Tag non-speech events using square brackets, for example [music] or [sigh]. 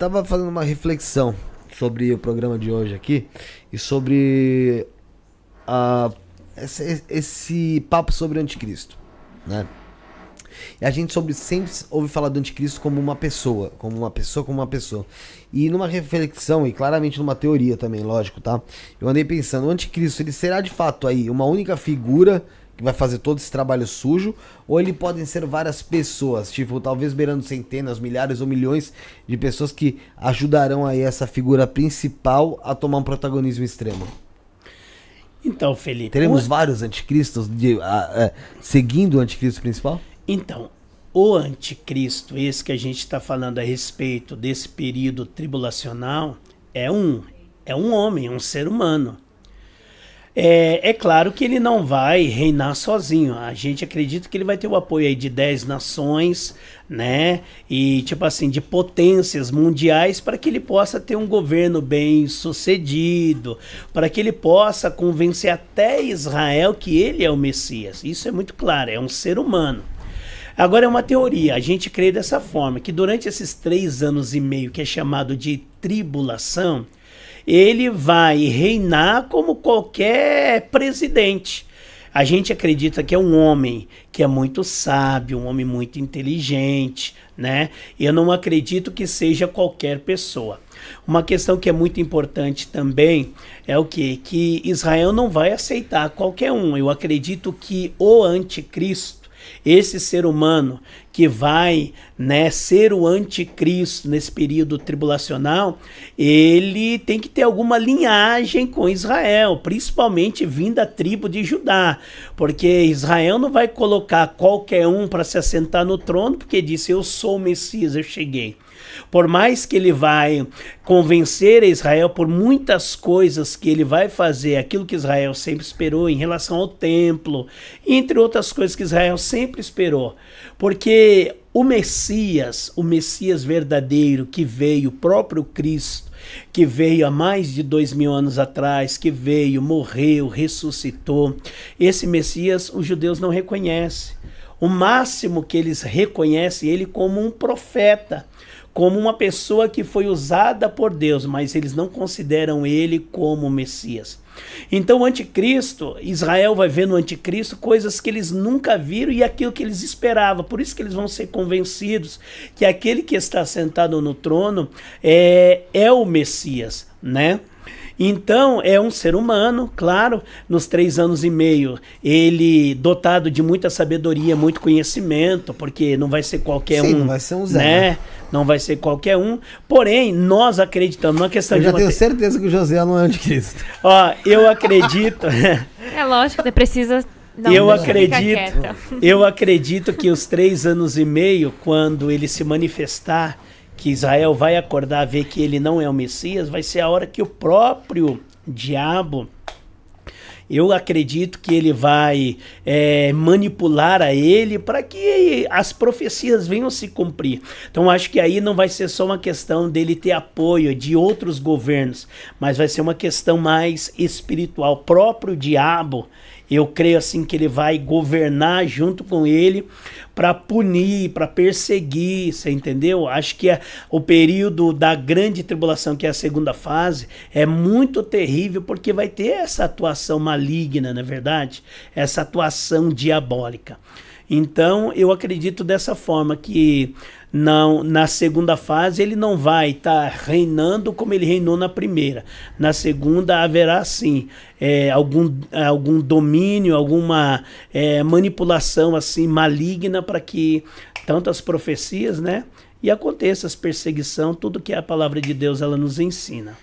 tava fazendo uma reflexão sobre o programa de hoje aqui e sobre a, esse, esse papo sobre o anticristo, né? E a gente sobre, sempre ouve falar do anticristo como uma pessoa, como uma pessoa, como uma pessoa. E numa reflexão, e claramente numa teoria também, lógico, tá? Eu andei pensando, o anticristo, ele será de fato aí uma única figura que vai fazer todo esse trabalho sujo, ou ele podem ser várias pessoas, tipo, talvez beirando centenas, milhares ou milhões de pessoas que ajudarão aí essa figura principal a tomar um protagonismo extremo. Então, Felipe. Teremos o... vários anticristos de, a, a, é, seguindo o anticristo principal? Então, o anticristo, esse que a gente está falando a respeito desse período tribulacional, é um. É um homem, um ser humano. É, é, claro que ele não vai reinar sozinho. A gente acredita que ele vai ter o apoio aí de 10 nações, né? E, tipo assim, de potências mundiais para que ele possa ter um governo bem sucedido, para que ele possa convencer até Israel que ele é o Messias. Isso é muito claro, é um ser humano. Agora é uma teoria, a gente crê dessa forma, que durante esses três anos e meio que é chamado de tribulação, ele vai reinar como qualquer presidente. A gente acredita que é um homem que é muito sábio, um homem muito inteligente, né? Eu não acredito que seja qualquer pessoa. Uma questão que é muito importante também é o que que Israel não vai aceitar qualquer um. Eu acredito que o anticristo esse ser humano que vai né, ser o anticristo nesse período tribulacional, ele tem que ter alguma linhagem com Israel, principalmente vinda da tribo de Judá, porque Israel não vai colocar qualquer um para se assentar no trono, porque disse: Eu sou o Messias, eu cheguei. Por mais que ele vai convencer Israel por muitas coisas que ele vai fazer, aquilo que Israel sempre esperou em relação ao templo, entre outras coisas que Israel sempre esperou. Porque o Messias, o Messias verdadeiro que veio, o próprio Cristo, que veio há mais de dois mil anos atrás, que veio, morreu, ressuscitou. Esse Messias os judeus não reconhecem. O máximo que eles reconhecem ele como um profeta, como uma pessoa que foi usada por Deus, mas eles não consideram ele como Messias. Então, o anticristo, Israel vai ver no anticristo coisas que eles nunca viram e aquilo que eles esperavam. Por isso que eles vão ser convencidos que aquele que está sentado no trono é, é o Messias, né? Então, é um ser humano, claro, nos três anos e meio, ele dotado de muita sabedoria, muito conhecimento, porque não vai ser qualquer Sim, um. Não vai ser um zero. Né? né? Não vai ser qualquer um. Porém, nós acreditamos, não é questão eu de. Eu já tenho certeza que o José não é anticristo. [laughs] Ó, eu acredito. [laughs] é lógico, você precisa [laughs] não, eu acredito, eu acredito que os três anos e meio, quando ele se manifestar, que Israel vai acordar, ver que ele não é o Messias, vai ser a hora que o próprio diabo. Eu acredito que ele vai é, manipular a ele para que as profecias venham se cumprir. Então acho que aí não vai ser só uma questão dele ter apoio de outros governos, mas vai ser uma questão mais espiritual. O próprio diabo eu creio assim que ele vai governar junto com ele para punir, para perseguir, você entendeu? Acho que é, o período da grande tribulação, que é a segunda fase, é muito terrível porque vai ter essa atuação maligna, na é verdade, essa atuação diabólica. Então, eu acredito dessa forma que não, na segunda fase ele não vai estar tá reinando como ele reinou na primeira. Na segunda haverá sim é, algum, algum domínio, alguma é, manipulação assim maligna para que tantas profecias, né? E aconteça as perseguição, tudo que a palavra de Deus ela nos ensina.